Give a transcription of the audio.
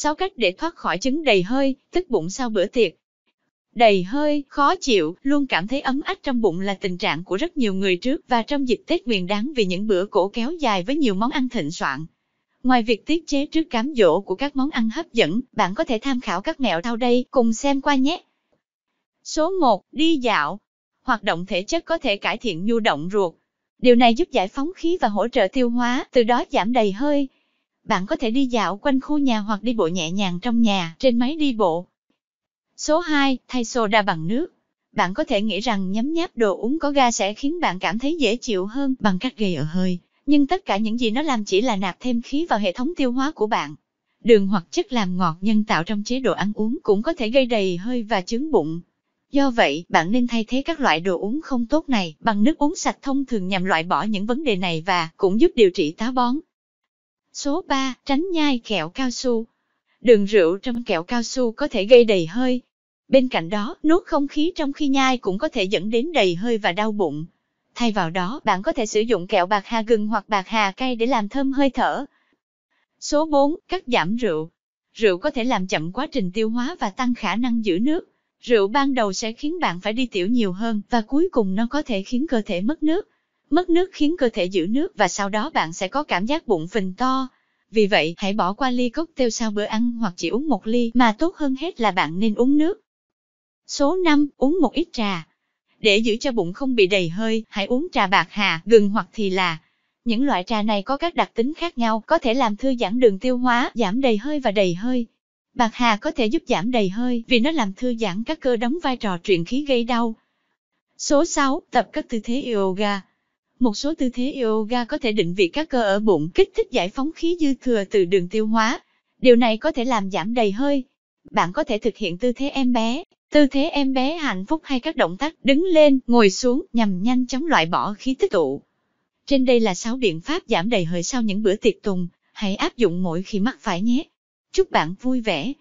6 cách để thoát khỏi chứng đầy hơi, tức bụng sau bữa tiệc. Đầy hơi, khó chịu, luôn cảm thấy ấm áp trong bụng là tình trạng của rất nhiều người trước và trong dịp Tết nguyên đáng vì những bữa cổ kéo dài với nhiều món ăn thịnh soạn. Ngoài việc tiết chế trước cám dỗ của các món ăn hấp dẫn, bạn có thể tham khảo các mẹo sau đây cùng xem qua nhé. Số 1. Đi dạo. Hoạt động thể chất có thể cải thiện nhu động ruột. Điều này giúp giải phóng khí và hỗ trợ tiêu hóa, từ đó giảm đầy hơi, bạn có thể đi dạo quanh khu nhà hoặc đi bộ nhẹ nhàng trong nhà, trên máy đi bộ. Số 2. Thay soda bằng nước. Bạn có thể nghĩ rằng nhấm nháp đồ uống có ga sẽ khiến bạn cảm thấy dễ chịu hơn bằng cách gây ở hơi, nhưng tất cả những gì nó làm chỉ là nạp thêm khí vào hệ thống tiêu hóa của bạn. Đường hoặc chất làm ngọt nhân tạo trong chế độ ăn uống cũng có thể gây đầy hơi và chướng bụng. Do vậy, bạn nên thay thế các loại đồ uống không tốt này bằng nước uống sạch thông thường nhằm loại bỏ những vấn đề này và cũng giúp điều trị táo bón. Số 3. Tránh nhai kẹo cao su. Đường rượu trong kẹo cao su có thể gây đầy hơi. Bên cạnh đó, nuốt không khí trong khi nhai cũng có thể dẫn đến đầy hơi và đau bụng. Thay vào đó, bạn có thể sử dụng kẹo bạc hà gừng hoặc bạc hà cay để làm thơm hơi thở. Số 4. Cắt giảm rượu. Rượu có thể làm chậm quá trình tiêu hóa và tăng khả năng giữ nước. Rượu ban đầu sẽ khiến bạn phải đi tiểu nhiều hơn và cuối cùng nó có thể khiến cơ thể mất nước. Mất nước khiến cơ thể giữ nước và sau đó bạn sẽ có cảm giác bụng phình to. Vì vậy, hãy bỏ qua ly cocktail sau bữa ăn hoặc chỉ uống một ly mà tốt hơn hết là bạn nên uống nước. Số 5. Uống một ít trà. Để giữ cho bụng không bị đầy hơi, hãy uống trà bạc hà, gừng hoặc thì là. Những loại trà này có các đặc tính khác nhau, có thể làm thư giãn đường tiêu hóa, giảm đầy hơi và đầy hơi. Bạc hà có thể giúp giảm đầy hơi vì nó làm thư giãn các cơ đóng vai trò truyền khí gây đau. Số 6. Tập các tư thế yoga. Một số tư thế yoga có thể định vị các cơ ở bụng kích thích giải phóng khí dư thừa từ đường tiêu hóa. Điều này có thể làm giảm đầy hơi. Bạn có thể thực hiện tư thế em bé, tư thế em bé hạnh phúc hay các động tác đứng lên, ngồi xuống nhằm nhanh chóng loại bỏ khí tích tụ. Trên đây là 6 biện pháp giảm đầy hơi sau những bữa tiệc tùng, hãy áp dụng mỗi khi mắc phải nhé. Chúc bạn vui vẻ.